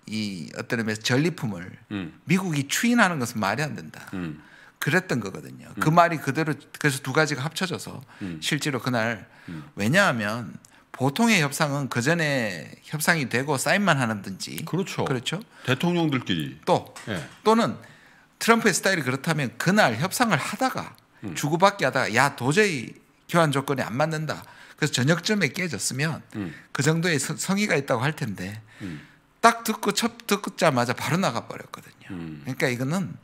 이 어떤 의미에서 전리품을 음. 미국이 추인하는 것은 말이 안 된다. 음. 그랬던 거거든요. 그 음. 말이 그대로 그래서 두 가지가 합쳐져서 음. 실제로 그날 음. 왜냐하면 보통의 협상은 그 전에 협상이 되고 사인만 하는든지 그렇죠. 그렇죠. 대통령들끼리 또 예. 또는 트럼프의 스타일이 그렇다면 그날 협상을 하다가 음. 주고받기 하다가 야 도저히 교환 조건이 안 맞는다. 그래서 저녁쯤에 깨졌으면 음. 그 정도의 성의가 있다고 할 텐데 음. 딱 듣고 첫 듣자마자 바로 나가버렸거든요. 음. 그러니까 이거는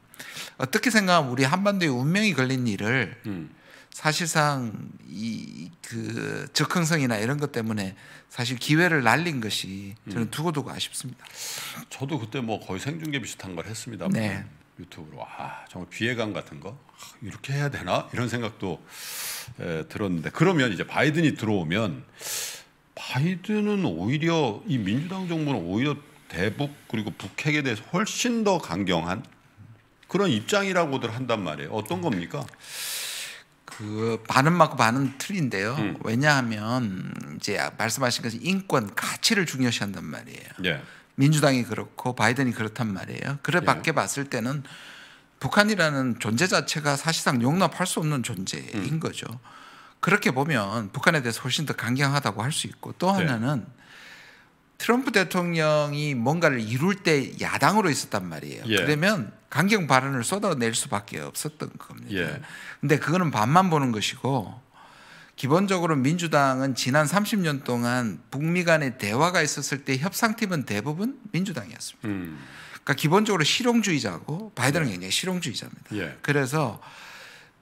어떻게 생각하면 우리 한반도의 운명이 걸린 일을 음. 사실상 이 그 적응성이나 이런 것 때문에 사실 기회를 날린 것이 저는 음. 두고두고 아쉽습니다. 저도 그때 뭐 거의 생중계 비슷한 걸 했습니다만 네. 유튜브로 아 정말 비애감 같은 거 이렇게 해야 되나 이런 생각도 에, 들었는데 그러면 이제 바이든이 들어오면 바이든은 오히려 이 민주당 정부는 오히려 대북 그리고 북핵에 대해서 훨씬 더 강경한 그런 입장이라고들 한단 말이에요. 어떤 겁니까? 그 반은 맞고 반은 틀린데요. 음. 왜냐하면 이제 말씀하신 것은 인권 가치를 중요시한단 말이에요. 예. 민주당이 그렇고 바이든이 그렇단 말이에요. 그래 예. 밖에 예. 봤을 때는 북한이라는 존재 자체가 사실상 용납할 수 없는 존재인 음. 거죠. 그렇게 보면 북한에 대해서 훨씬 더 강경하다고 할 수 있고 또 예. 하나는 네. 트럼프 대통령이 뭔가를 이룰 때 야당으로 있었단 말이에요. 예. 그러면 강경 발언을 쏟아낼 수밖에 없었던 겁니다. 예. 근데 그거는 반만 보는 것이고 기본적으로 민주당은 지난 30년 동안 북미 간의 대화가 있었을 때 협상팀은 대부분 민주당이었습니다. 음. 그러니까 기본적으로 실용주의자고 바이든은 예. 굉장히 실용주의자입니다. 예. 그래서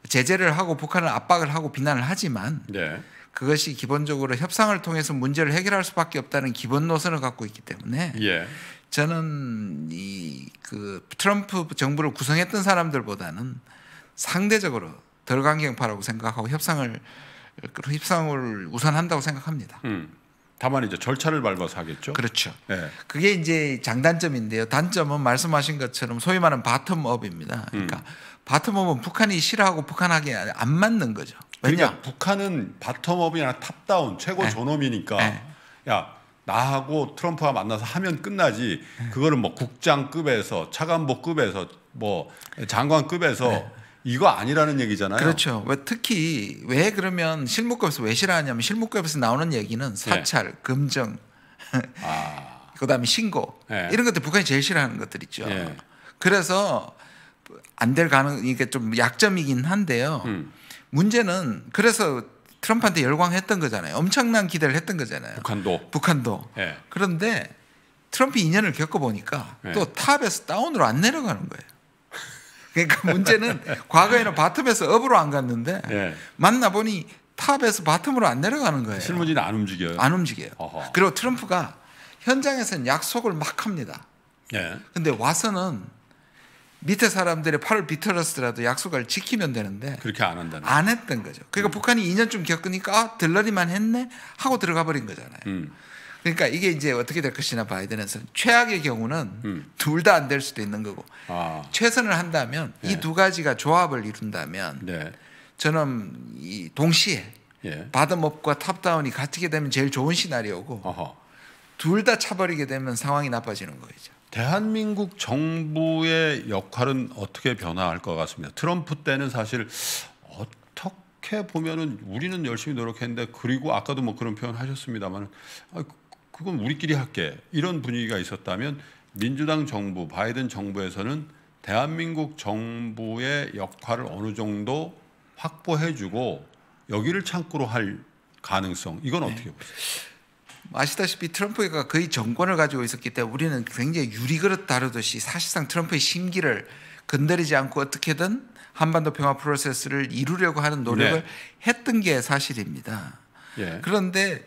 제재를 하고 북한을 압박을 하고 비난을 하지만 예. 그것이 기본적으로 협상을 통해서 문제를 해결할 수밖에 없다는 기본 노선을 갖고 있기 때문에 예. 저는 이그 트럼프 정부를 구성했던 사람들보다는 상대적으로 덜 강경파라고 생각하고 협상을 협상을 우선한다고 생각합니다. 음. 다만 이제 절차를 밟아서 하겠죠. 그렇죠. 예. 그게 이제 장단점인데요. 단점은 말씀하신 것처럼 소위 말하는 바텀업입니다. 그러니까 음. 바텀업은 북한이 싫어하고 북한하게 안 맞는 거죠. 왜냐? 그러니까 북한은 바텀업이 아니라 탑다운 최고 에. 네. 존엄이니까 에. 네. 야 나하고 트럼프와 만나서 하면 끝나지 네. 그거를 뭐 국장급에서 차관보급에서 뭐 장관급에서 에. 이거 아니라는 얘기잖아요. 그렇죠. 왜 특히 왜 그러면 실무급에서 왜 싫어하냐면 실무급에서 나오는 얘기는 사찰, 금정, 아. 그다음에 신고 이런 것들 북한이 제일 싫어하는 것들 있죠. 예. 그래서 안 될 가능 이게 좀 약점이긴 한데요. 음. 문제는 그래서 트럼프한테 열광했던 거잖아요. 엄청난 기대를 했던 거잖아요. 북한도. 북한도. 예. 그런데 트럼프 2년을 겪어보니까 예. 또 탑에서 다운으로 안 내려가는 거예요. 그러니까 문제는 과거에는 바텀에서 업으로 안 갔는데 예. 만나보니 탑에서 바텀으로 안 내려가는 거예요. 실무진은 안 움직여요. 안 움직여요. 어허. 그리고 트럼프가 현장에서는 약속을 막 합니다. 예. 근데 와서는 밑에 사람들의 팔을 비틀었더라도 약속을 지키면 되는데 그렇게 안 한다는 안 했던 거죠. 그러니까 음. 북한이 2년쯤 겪으니까 아, 들러리만 했네 하고 들어가 버린 거잖아요. 음. 그러니까 이게 이제 어떻게 될 것이냐 바이든에서 최악의 경우는 음. 둘다 안 될 수도 있는 거고 아. 최선을 한다면 예. 이두 가지가 조합을 이룬다면 네. 저는 이 동시에 예. 바덤업과 탑다운이 같이게 되면 제일 좋은 시나리오고 둘 다 차버리게 되면 상황이 나빠지는 거죠. 대한민국 정부의 역할은 어떻게 변화할 것 같습니다. 트럼프 때는 사실 어떻게 보면은 우리는 열심히 노력했는데 그리고 아까도 뭐 그런 표현 하셨습니다만 아, 그, 그건 우리끼리 할게 이런 분위기가 있었다면 민주당 정부 바이든 정부에서는 대한민국 정부의 역할을 어느 정도 확보해주고 여기를 창구로 할 가능성 이건 네. 어떻게 네. 보세요? 아시다시피 트럼프가 거의 정권을 가지고 있었기 때문에 우리는 굉장히 유리그릇 다루듯이 사실상 트럼프의 심기를 건드리지 않고 어떻게든 한반도 평화 프로세스를 이루려고 하는 노력을 네. 했던 게 사실입니다. 예. 그런데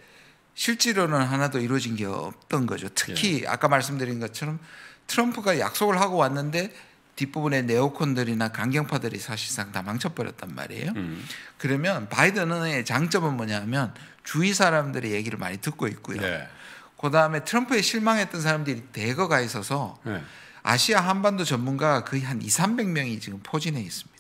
실제로는 하나도 이루어진 게 없던 거죠. 특히 예. 아까 말씀드린 것처럼 트럼프가 약속을 하고 왔는데 뒷부분에 네오콘들이나 강경파들이 사실상 다 망쳐버렸단 말이에요. 음. 그러면 바이든의 장점은 뭐냐면 주위 사람들의 얘기를 많이 듣고 있고요. 네. 그 다음에 트럼프에 실망했던 사람들이 대거가 있어서 네. 아시아 한반도 전문가가 거의 한 2, 300명이 지금 포진해 있습니다.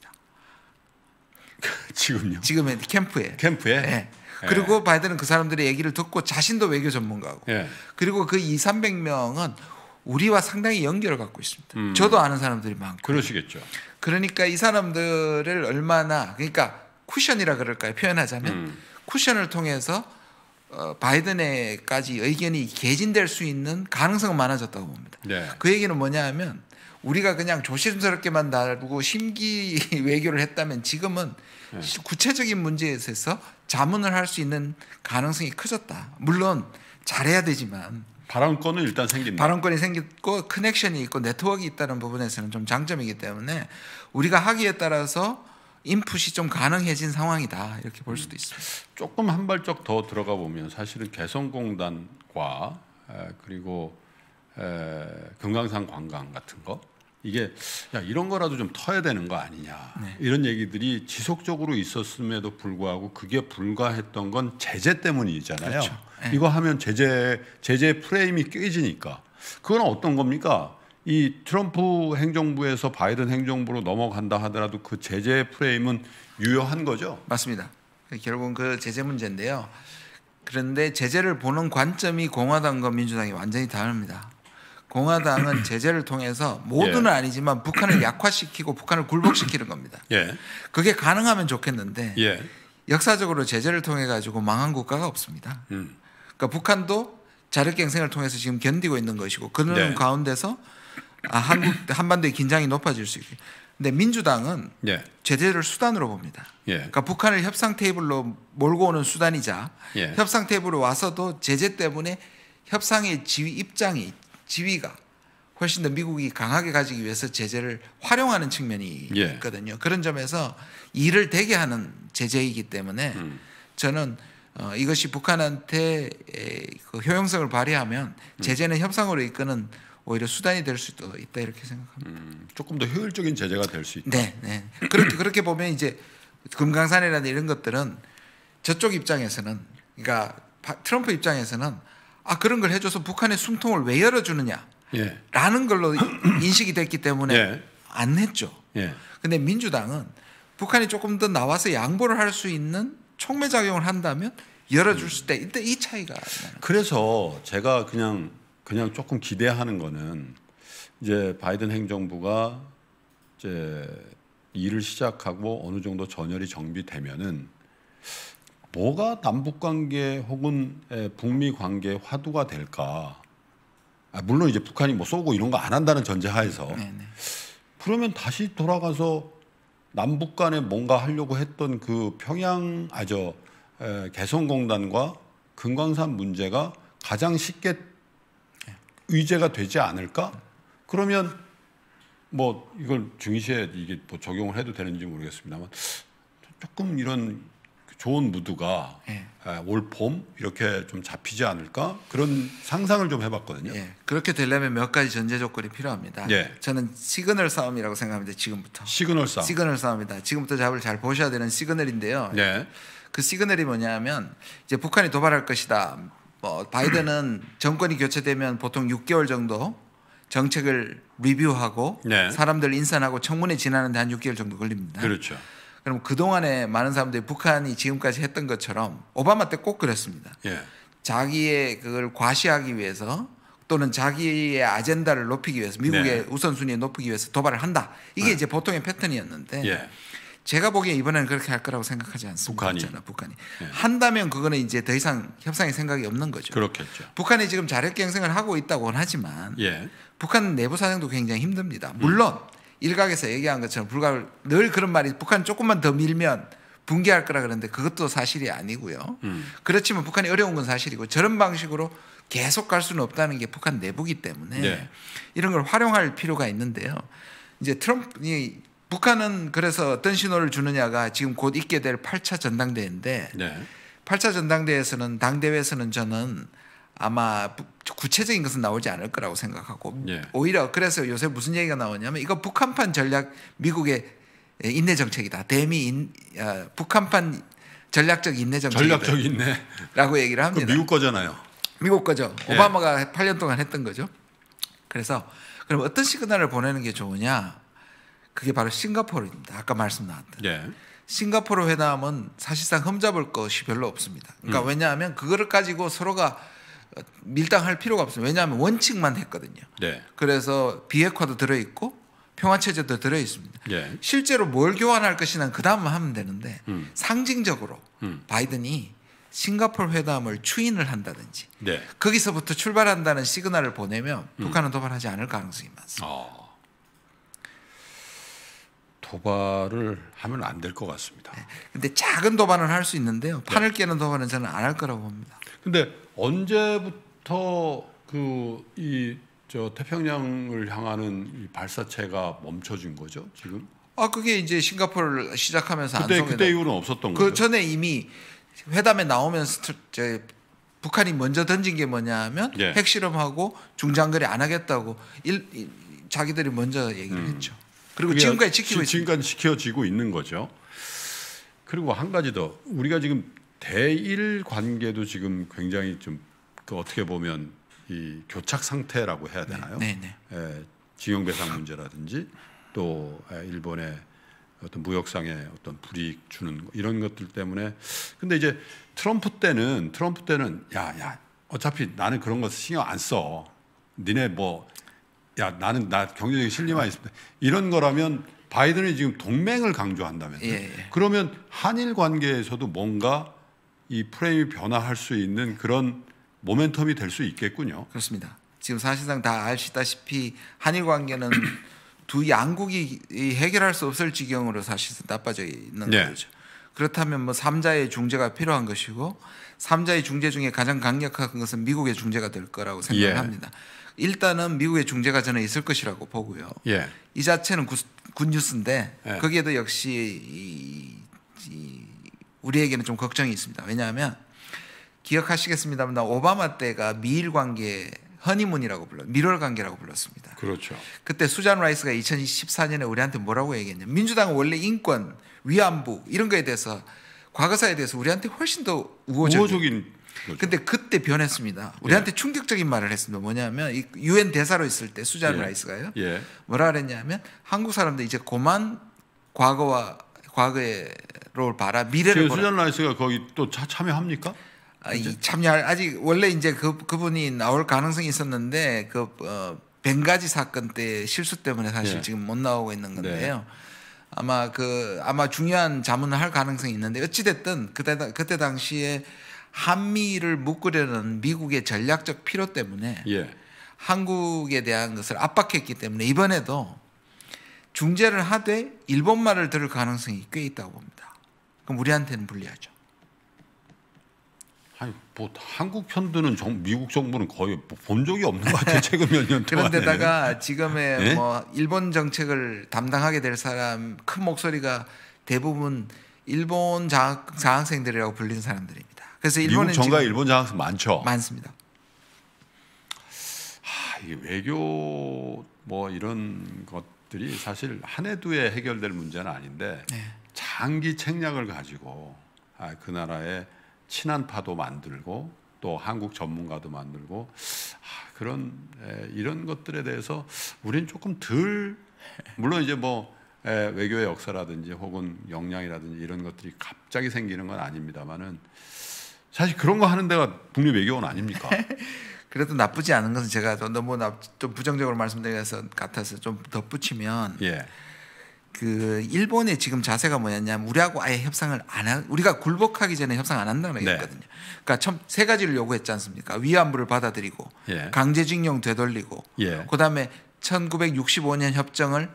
지금요? 지금 캠프에. 캠프에? 네. 네. 그리고 바이든은 그 사람들의 얘기를 듣고 자신도 외교 전문가고 네. 그리고 그 2, 300명은 우리와 상당히 연결을 갖고 있습니다. 음. 저도 아는 사람들이 많고. 그러시겠죠. 그러니까 이 사람들을 얼마나 그러니까 쿠션이라 그럴까요? 표현하자면 음. 쿠션을 통해서 어, 바이든에까지 의견이 개진될 수 있는 가능성은 많아졌다고 봅니다. 네. 그 얘기는 뭐냐 하면 우리가 그냥 조심스럽게만 다루고 심기 외교를 했다면 지금은 네. 구체적인 문제에서 자문을 할 수 있는 가능성이 커졌다. 물론 잘해야 되지만 발언권은 일단 생긴다. 발언권이 생기고 커넥션이 있고 네트워크가 있다는 부분에서는 좀 장점이기 때문에 우리가 하기에 따라서 인풋이 좀 가능해진 상황이다 이렇게 볼 수도 있습니다. 조금 한 발짝 더 들어가 보면 사실은 개성공단과 그리고 금강산 관광 같은 거 이게 야 이런 거라도 좀 터야 되는 거 아니냐 네. 이런 얘기들이 지속적으로 있었음에도 불구하고 그게 불가했던 건 제재 때문이잖아요. 그렇죠. 네. 이거 하면 제재 제재 프레임이 깨지니까 그건 어떤 겁니까? 이 트럼프 행정부에서 바이든 행정부로 넘어간다 하더라도 그 제재 프레임은 유효한 거죠? 맞습니다. 결국은 그 제재 문제인데요. 그런데 제재를 보는 관점이 공화당과 민주당이 완전히 다릅니다. 공화당은 제재를 통해서 예. 모두는 예. 아니지만 북한을 약화시키고 북한을 굴복시키는 겁니다. 예. 그게 가능하면 좋겠는데 예. 역사적으로 제재를 통해 가지고 망한 국가가 없습니다. 음. 그러니까 북한도 자력갱생을 통해서 지금 견디고 있는 것이고 그런 네. 가운데서 아, 한국 한반도의 긴장이 높아질 수 있게. 근데 민주당은 예. 제재를 수단으로 봅니다. 예. 그러니까 북한을 협상 테이블로 몰고 오는 수단이자 예. 협상 테이블로 와서도 제재 때문에 협상의 지위 입장이 지위가 훨씬 더 미국이 강하게 가지기 위해서 제재를 활용하는 측면이 예. 있거든요. 그런 점에서 일을 되게 하는 제재이기 때문에 음. 저는 어, 이것이 북한한테 그 효용성을 발휘하면 음. 제재는 음. 협상으로 이끄는 오히려 수단이 될 수도 있다 이렇게 생각합니다. 음, 조금 더 효율적인 제재가 될 수 있다. 네, 네. 그렇게 그렇게 보면 이제 금강산이라든 이런 것들은 저쪽 입장에서는 그러니까 트럼프 입장에서는 아 그런 걸 해줘서 북한의 숨통을 왜 열어주느냐 예. 라는 걸로 인식이 됐기 때문에 예. 안 했죠. 그런데 예. 민주당은 북한이 조금 더 나와서 양보를 할 수 있는 촉매 작용을 한다면 열어줄 음. 때 이때 이 차이가 그래서 제가 그냥 그냥 조금 기대하는 거는 이제 바이든 행정부가 이제 일을 시작하고 어느 정도 전열이 정비되면은 뭐가 남북 관계 혹은 북미 관계 화두가 될까? 아, 물론 이제 북한이 뭐 쏘고 이런 거 안 한다는 전제하에서 네네. 그러면 다시 돌아가서 남북 간에 뭔가 하려고 했던 그 평양 아저 개성공단과 금강산 문제가 가장 쉽게 의제가 되지 않을까? 그러면 뭐 이걸 중시에 이게 뭐 적용을 해도 되는지 모르겠습니다만 조금 이런 좋은 무드가 예. 아, 올봄 이렇게 좀 잡히지 않을까 그런 상상을 좀 해봤거든요. 예. 그렇게 되려면 몇 가지 전제 조건이 필요합니다. 예. 저는 시그널 싸움이라고 생각합니다. 지금부터 시그널 싸움. 시그널 싸움이다. 지금부터 잡을 잘 보셔야 되는 시그널인데요. 예. 그 시그널이 뭐냐면 이제 북한이 도발할 것이다. 뭐 바이든은 정권이 교체되면 보통 6개월 정도 정책을 리뷰하고 네. 사람들 인선하고 청문회 지나는데 한 6개월 정도 걸립니다. 그렇죠. 그럼 그동안에 많은 사람들이 북한이 지금까지 했던 것처럼 오바마 때 꼭 그랬습니다. 예. 자기의 그걸 과시하기 위해서 또는 자기의 아젠다를 높이기 위해서 미국의 네. 우선순위에 높이기 위해서 도발을 한다. 이게 네. 이제 보통의 패턴이었는데 예. 제가 보기에 이번에는 그렇게 할 거라고 생각하지 않습니다. 북한이 있잖아, 북한이 예. 한다면 그거는 이제 더 이상 협상의 생각이 없는 거죠. 그렇겠죠. 북한이 지금 자력 갱생을 하고 있다고는 하지만 예. 북한 내부 사정도 굉장히 힘듭니다. 물론 음. 일각에서 얘기한 것처럼 불가늘 그런 말이 북한 조금만 더 밀면 붕괴할 거라 그러는데 그것도 사실이 아니고요. 음. 그렇지만 북한이 어려운 건 사실이고 저런 방식으로 계속 갈 수는 없다는 게 북한 내부기 때문에 네. 이런 걸 활용할 필요가 있는데요. 이제 트럼프 북한은 그래서 어떤 신호를 주느냐가 지금 곧 있게 될 8차 전당대회인데 네. 8차 전당대회에서는 당대회에서는 저는 아마 구체적인 것은 나오지 않을 거라고 생각하고 예. 오히려 그래서 요새 무슨 얘기가 나오냐면 이거 북한판 전략 미국의 인내 정책이다. 대미 인, 어, 북한판 전략적 인내 정책 전략적 인내라고 얘기를 합니다. 미국 거잖아요. 미국 거죠. 예. 오바마가 예. 8년 동안 했던 거죠. 그래서 그럼 어떤 시그널을 보내는 게 좋으냐? 그게 바로 싱가포르입니다. 아까 말씀 나왔던. 예. 싱가포르 회담은 사실상 흠잡을 것이 별로 없습니다. 그러니까 음. 왜냐하면 그거를 가지고 서로가 밀당할 필요가 없어요. 왜냐하면 원칙만 했거든요. 네. 그래서 비핵화도 들어 있고 평화 체제도 들어 있습니다. 네. 예. 실제로 뭘 교환할 것이냐 그 다음만 하면 되는데 음. 상징적으로 음. 바이든이 싱가폴 회담을 추인을 한다든지 네. 거기서부터 출발한다는 시그널을 보내면 음. 북한은 도발하지 않을 가능성이 많습니다. 어. 도발을 하면 안 될 것 같습니다. 네. 근데 작은 도발은 할 수 있는데요. 판을 네. 깨는 도발은 저는 안 할 거라고 봅니다. 근데 언제부터 그 이 저 태평양을 향하는 발사체가 멈춰진 거죠? 지금? 아 그게 이제 싱가포르를 시작하면서 그때 그때 이후는 없었던 그 거죠. 그 전에 이미 회담에 나오면서 저 북한이 먼저 던진 게 뭐냐면 예. 핵실험하고 중장거리 안 하겠다고 일, 일, 자기들이 먼저 얘기를 음. 했죠. 그리고 지금까지 지키고 지금까지 지켜지고 있는 거죠. 그리고 한 가지 더 우리가 지금 대일 관계도 지금 굉장히 좀그 어떻게 보면 이 교착 상태라고 해야 네, 되나요? 네, 네, 예, 징용 배상 문제라든지 또 예, 일본의 어떤 무역상의 어떤 불이익 주는 이런 것들 때문에 근데 이제 트럼프 때는 트럼프 때는 야야 어차피 나는 그런 거 신경 안 써. 니네 뭐야 나는 나 경제적인 실리만 있습니다. 이런 거라면 바이든이 지금 동맹을 강조한다면 예, 예. 그러면 한일 관계에서도 뭔가 이 프레임이 변화할 수 있는 그런 모멘텀이 될 수 있겠군요. 그렇습니다. 지금 사실상 다 아시다시피 한일 관계는 두 양국이 해결할 수 없을 지경으로 사실상 나빠져 있는 네. 거죠. 그렇다면 뭐 삼자의 중재가 필요한 것이고 삼자의 중재 중에 가장 강력한 것은 미국의 중재가 될 거라고 생각합니다. 예. 일단은 미국의 중재가 저는 있을 것이라고 보고요. 예. 이 자체는 굿뉴스인데 예. 거기에도 역시 이, 이 우리에게는 좀 걱정이 있습니다. 왜냐하면 기억하시겠습니다만 오바마 때가 미일 관계 허니문이라고 불러 미월 관계라고 불렀습니다. 그렇죠. 그때 수잔 라이스가 2014년에 우리한테 뭐라고 얘기했냐? 민주당은 원래 인권, 위안부 이런 거에 대해서 과거사에 대해서 우리한테 훨씬 더 우호적인, 우호적인 그렇죠. 근데 그때 변했습니다. 우리한테 예. 충격적인 말을 했습니다. 뭐냐면 이 유엔 대사로 있을 때 수잔 예. 라이스가요. 예. 뭐라 그랬냐면 한국 사람들 이제 고만 과거와 과거로 봐라 미래를 보라. 수잔 라이스가 거기 또 차, 참여합니까? 아, 이 참여할 아직 원래 이제 그 그분이 나올 가능성이 있었는데 그 어, 벵가지 사건 때 실수 때문에 사실 예. 지금 못 나오고 있는 네. 건데요. 네. 아마 그 아마 중요한 자문을 할 가능성이 있는데 어찌 됐든 그때 그때 당시에 한미를 묶으려는 미국의 전략적 필요 때문에 예. 한국에 대한 것을 압박했기 때문에 이번에도 중재를 하되 일본 말을 들을 가능성이 꽤 있다고 봅니다. 그럼 우리한테는 불리하죠. 아니, 뭐 한국 편드는 정, 미국 정부는 거의 뭐 본 적이 없는 것 같아요. 최근 몇 년 동안. 그런데다가 지금의 네? 뭐 일본 정책을 담당하게 될 사람 큰 목소리가 대부분 일본 장학, 장학생들이라고 불리는 사람들입니다. 그래서 일본 정가 일본 장학생 많죠. 많습니다. 하, 이 외교 뭐 이런 것들이 사실 한 해두에 해결될 문제는 아닌데 네. 장기 책략을 가지고 아, 그 나라의 친한 파도 만들고 또 한국 전문가도 만들고 아, 그런 에, 이런 것들에 대해서 우린 조금 덜 물론 이제 뭐 에, 외교의 역사라든지 혹은 역량이라든지 이런 것들이 갑자기 생기는 건 아닙니다만은 사실 그런 거 하는 데가 국립 외교원 아닙니까? 그래도 나쁘지 않은 것은 제가 좀 너무 나, 좀 부정적으로 말씀드려서 같아서 좀 덧붙이면 예. 그 일본의 지금 자세가 뭐였냐 우리하고 아예 협상을 안 하, 우리가 굴복하기 전에 협상 안 한다는 네. 얘기거든요. 네. 그러니까 처음 세 가지를 요구했지 않습니까? 위안부를 받아들이고 예. 강제징용 되돌리고 예. 그다음에 1965년 협정을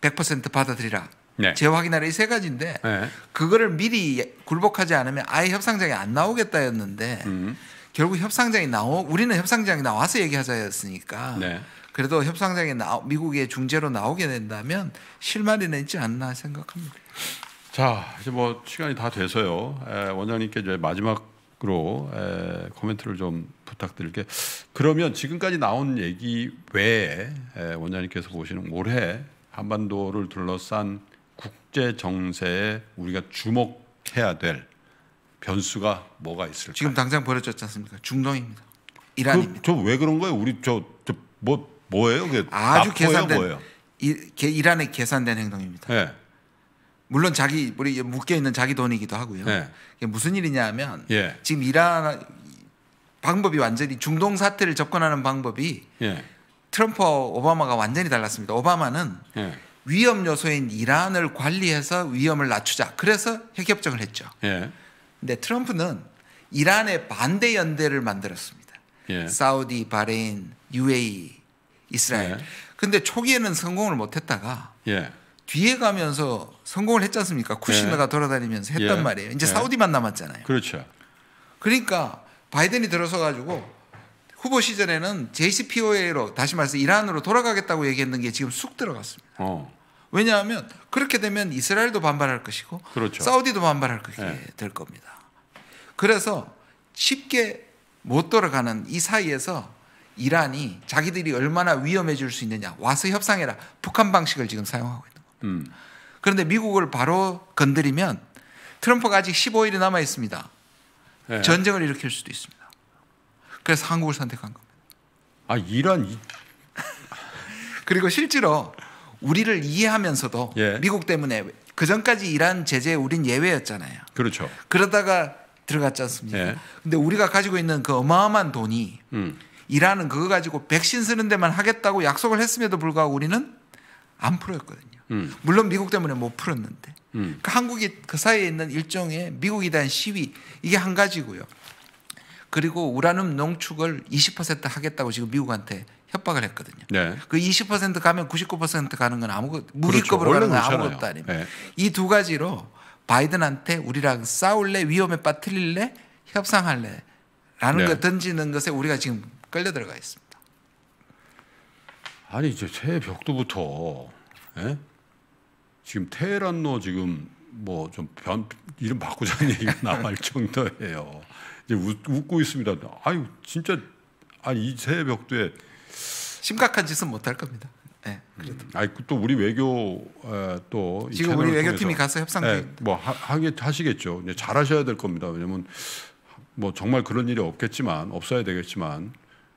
100% 받아들이라. 네. 재확인하라 이세 가지인데 네. 그거를 미리 굴복하지 않으면 아예 협상장에 안 나오겠다였는데 음. 결국 협상장이 나오 우리는 협상장이 나와서 얘기하자였으니까 네. 그래도 협상장에 나 미국의 중재로 나오게 된다면 실마리는 있지 않나 생각합니다. 자 이제 뭐 시간이 다 돼서요 에, 원장님께 이제 마지막으로 에, 코멘트를 좀 부탁드릴게. 그러면 지금까지 나온 얘기 외에 에, 원장님께서 보시는 올해 한반도를 둘러싼 국제 정세에 우리가 주목해야 될 변수가 뭐가 있을까? 지금 당장 벌어졌지 않습니까? 중동입니다. 이란입니다. 그, 저왜 그런 거예요? 우리 저뭐 뭐예요? 그게 아주 계산된 뭐예요? 이, 이란의 계산된 행동입니다. 네. 물론 자기 우리 묶여 있는 자기 돈이기도 하고요. 네. 무슨 일이냐면 예. 지금 이란 방법이 완전히 중동 사태를 접근하는 방법이 예. 트럼프 오바마가 완전히 달랐습니다. 오바마는 예. 위험 요소인 이란을 관리해서 위험을 낮추자. 그래서 핵협정을 했죠. 예. 근데 트럼프는 이란의 반대 연대를 만들었습니다. 예. 사우디, 바레인, UAE, 이스라엘. 예. 근데 초기에는 성공을 못 했다가 예. 뒤에 가면서 성공을 했지 않습니까? 쿠시나가 예. 돌아다니면서 했단 예. 말이에요. 이제 예. 사우디만 남았잖아요. 그렇죠. 그러니까 바이든이 들어서 가지고 후보 시절에는 JCPOA로 다시 말해서 이란으로 돌아가겠다고 얘기했는 게 지금 쑥 들어갔습니다. 어. 왜냐하면 그렇게 되면 이스라엘도 반발할 것이고 그렇죠. 사우디도 반발할 것이 네. 될 겁니다. 그래서 쉽게 못 돌아가는 이 사이에서 이란이 자기들이 얼마나 위험해질 수 있느냐 와서 협상해라 북한 방식을 지금 사용하고 있는 겁니다. 음. 그런데 미국을 바로 건드리면 트럼프가 아직 15일이 남아 있습니다. 네. 전쟁을 일으킬 수도 있습니다. 그래서 한국을 선택한 겁니다. 아 이란 이... 그리고 실제로 우리를 이해하면서도 예. 미국 때문에 그 전까지 이란 제재에 우린 예외였잖아요. 그렇죠. 그러다가 들어갔지 않습니까? 예. 근데 우리가 가지고 있는 그 어마어마한 돈이 음. 이란은 그거 가지고 백신 쓰는 데만 하겠다고 약속을 했음에도 불구하고 우리는 안 풀었거든요. 음. 물론 미국 때문에 못 풀었는데 음. 그러니까 한국이 그 사이에 있는 일종의 미국에 대한 시위 이게 한 가지고요. 그리고 우라늄 농축을 20% 하겠다고 지금 미국한테 협박을 했거든요. 네. 그20% 가면 99% 가는 건 아무것 그렇죠. 무기급으로 그렇죠. 가는 건 아무것도 아닙니다. 네. 이두 가지로 바이든한테 우리랑 싸울래 위험에 빠뜨릴래 협상할래 라는 네. 것 던지는 것에 우리가 지금 끌려 들어가 있습니다. 아니 이제 새벽도부터 에? 예? 지금 테란로 지금 뭐좀 이름 바꾸자는 얘기가 나올 정도예요. 이제 웃, 고 있습니다. 아유 진짜 아니 이 새벽도에 심각한 짓은 못 할 겁니다. 네, 그래도. 음. 아니 또 우리 외교 에, 어, 또 지금 우리 외교팀이 가서 협상 네, 뭐 하, 하시겠죠. 이제 잘 하셔야 될 겁니다. 왜냐면 뭐 정말 그런 일이 없겠지만 없어야 되겠지만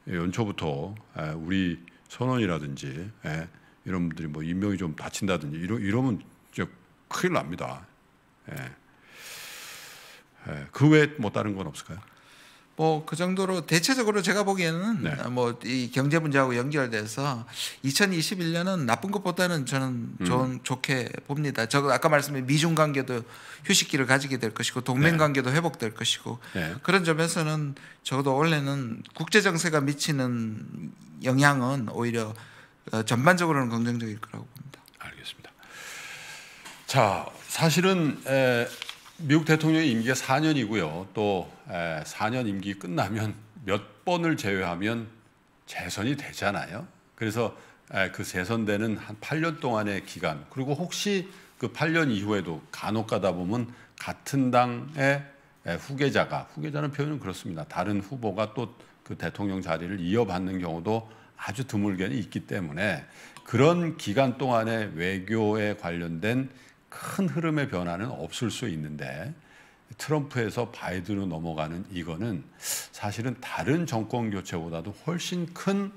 예, 연초부터 에, 우리 선원이라든지 에, 이런 분들이 뭐 인명이 좀 다친다든지 이러, 이러면 이제 큰일 납니다. 예. 그 외에 뭐 다른 건 없을까요? 뭐그 정도로 대체적으로 제가 보기에는 네. 아, 뭐이 경제 문제하고 연결돼서 2021년은 나쁜 것보다는 저는 음. 좋은 음. 좋게 봅니다. 저 아까 말씀드린 미중 관계도 휴식기를 가지게 될 것이고 동맹 네. 관계도 회복될 것이고 네. 그런 점에서는 적어도 원래는 국제 정세가 미치는 영향은 오히려 어, 전반적으로는 긍정적일 거라고 봅니다. 알겠습니다. 자, 사실은 미국 대통령의 임기가 4년이고요. 또 4년 임기 끝나면 몇 번을 제외하면 재선이 되잖아요. 그래서 그 재선되는 한 8년 동안의 기간 그리고 혹시 그 8년 이후에도 간혹 가다 보면 같은 당의 후계자가 후계자는 표현은 그렇습니다. 다른 후보가 또 그 대통령 자리를 이어받는 경우도 아주 드물게는 있기 때문에 그런 기간 동안의 외교에 관련된 큰 흐름의 변화는 없을 수 있는데 트럼프에서 바이든으로 넘어가는 이거는 사실은 다른 정권 교체보다도 훨씬 큰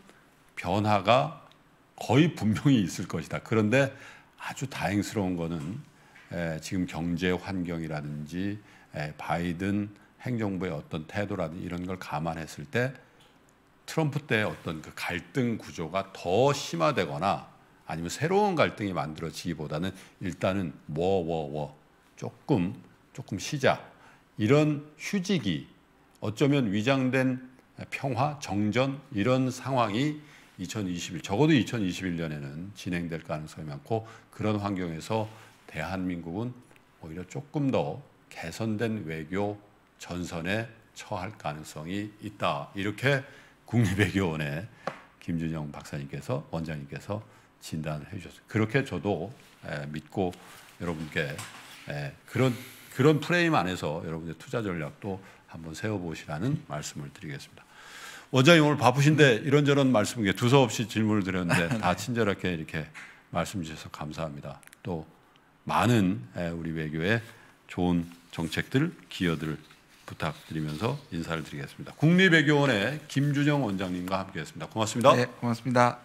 변화가 거의 분명히 있을 것이다. 그런데 아주 다행스러운 거는 지금 경제 환경이라든지 바이든 행정부의 어떤 태도라든지 이런 걸 감안했을 때 트럼프 때 어떤 그 갈등 구조가 더 심화되거나 아니면 새로운 갈등이 만들어지기보다는 일단은 워워워 조금 조금 쉬자 이런 휴지기, 어쩌면 위장된 평화, 정전 이런 상황이 2021, 적어도 2021년에는 진행될 가능성이 많고 그런 환경에서 대한민국은 오히려 조금 더 개선된 외교 전선에 처할 가능성이 있다. 이렇게 국립외교원의 김준영 박사님께서 원장님께서 진단해 을주셨습니다 그렇게 저도 믿고 여러분께 그런 그런 프레임 안에서 여러분의 투자 전략도 한번 세워보시라는 말씀을 드리겠습니다. 원장님 오늘 바쁘신데 이런저런 말씀 두서없이 질문을 드렸는데 다 네. 친절하게 이렇게 말씀 주셔서 감사합니다. 또 많은 예, 우리 외교의 좋은 정책들, 기여들 부탁드리면서 인사를 드리겠습니다. 국립외교원의 김준영 원장님과 함께했습니다. 고맙습니다. 네, 고맙습니다.